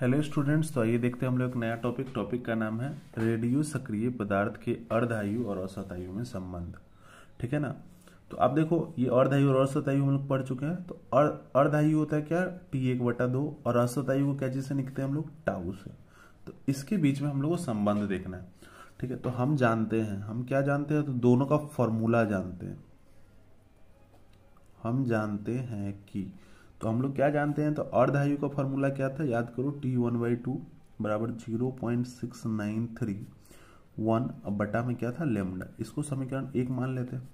hello students तो आइए देखते हैं हम लोग एक नया टॉपिक टॉपिक का नाम है रेडियो सक्रिय पदार्थ के अर्धायु और औसत आयु में संबंध ठीक है ना तो आप देखो ये अर्धायु और औसत आयु हम लोग पढ़ चुके हैं तो अर्धायु होता है क्या टी एक बटा दो और औसत आयु को क्या चीज से लिखते हैं हम लोग टाउ से तो इसके बीच में हम लोग को संबंध देखना है ठीक है तो हम जानते हैं हम क्या जानते हैं तो दोनों का फॉर्मूला जानते हैं हम जानते हैं कि तो हम लोग क्या जानते हैं तो अर्धायु का फॉर्मूला क्या था याद करो टी वन बाई टू बराबर zero point six nine three one अब बटा में क्या था लेमडा इसको समीकरण एक मान लेते हैं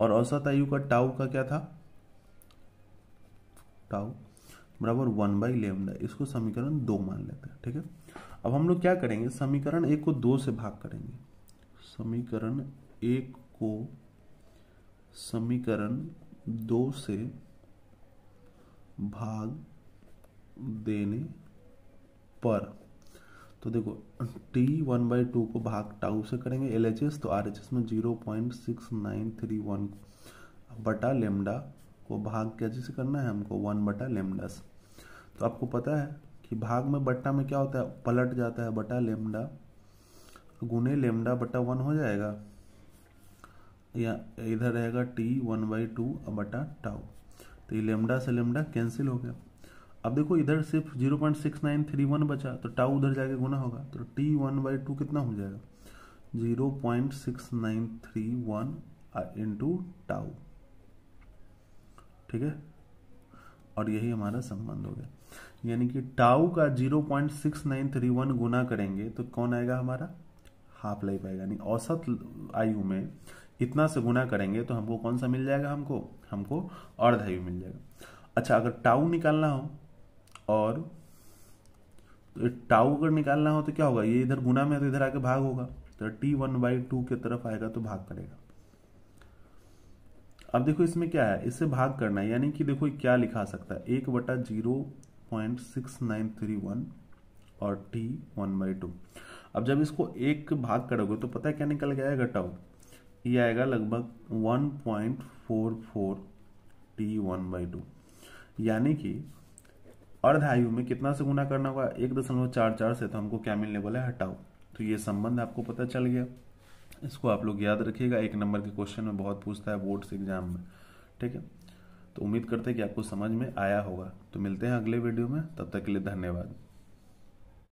और औसत आयु का टाउ का क्या था टाउ बराबर वन बाई लेमडा इसको समीकरण दो मान लेते हैं ठीक है अब हम लोग क्या करेंगे समीकरण एक को दो से भाग करेंगे समीकरण एक को समीकरण दो से भाग देने पर तो देखो टी वन बाई टू को भाग टाउ से करेंगे एल तो आर एच एस में zero point six nine three one बटा लेमडा को भाग क्या जैसे करना है हमको वन बटा लेमडा से तो आपको पता है कि भाग में बट्टा में क्या होता है पलट जाता है बटा लेमडा गुने लेमडा बटा वन हो जाएगा या इधर रहेगा टी वन बाई टू बटा टाउ तो ये लेमडा से लेमडा कैंसिल हो गया अब देखो इधर सिर्फ zero point six nine three one बचा तो टाउ उधर जाके गुना होगा तो टी वन बाई टू कितना हो जाएगा zero point six nine three one into tau ठीक है और यही हमारा संबंध हो गया यानी कि टाउ का zero point six nine three one गुना करेंगे तो कौन आएगा हमारा हाफ लाइफ आएगा यानी औसत आयु में इतना से गुना करेंगे तो हमको कौन सा मिल जाएगा हमको हमको अर्धायु मिल जाएगा अच्छा अगर टाउ निकालना हो और तो टाउ अगर निकालना हो तो क्या होगा ये इधर गुना में तो इधर आके भाग होगा तो टी वन बाई टू की तरफ आएगा तो भाग करेगा अब देखो इसमें क्या है इससे भाग करना है यानी कि देखो क्या लिखा सकता है एक बटा zero point six nine three one और टी वन बाई टू अब जब इसको एक भाग करोगे तो पता है क्या निकल गया है घटाओ ये आएगा लगभग 1.44 point four four T one by two यानी कि अर्धायु में कितना से गुना करना होगा एक दशमलव चार चार से तो हमको क्या मिलने वाला है हटाओ तो ये संबंध आपको पता चल गया इसको आप लोग याद रखिएगा एक नंबर के क्वेश्चन में बहुत पूछता है बोर्ड्स एग्जाम में ठीक है तो उम्मीद करते हैं कि आपको समझ में आया होगा तो मिलते हैं अगले वीडियो में तब तक के लिए धन्यवाद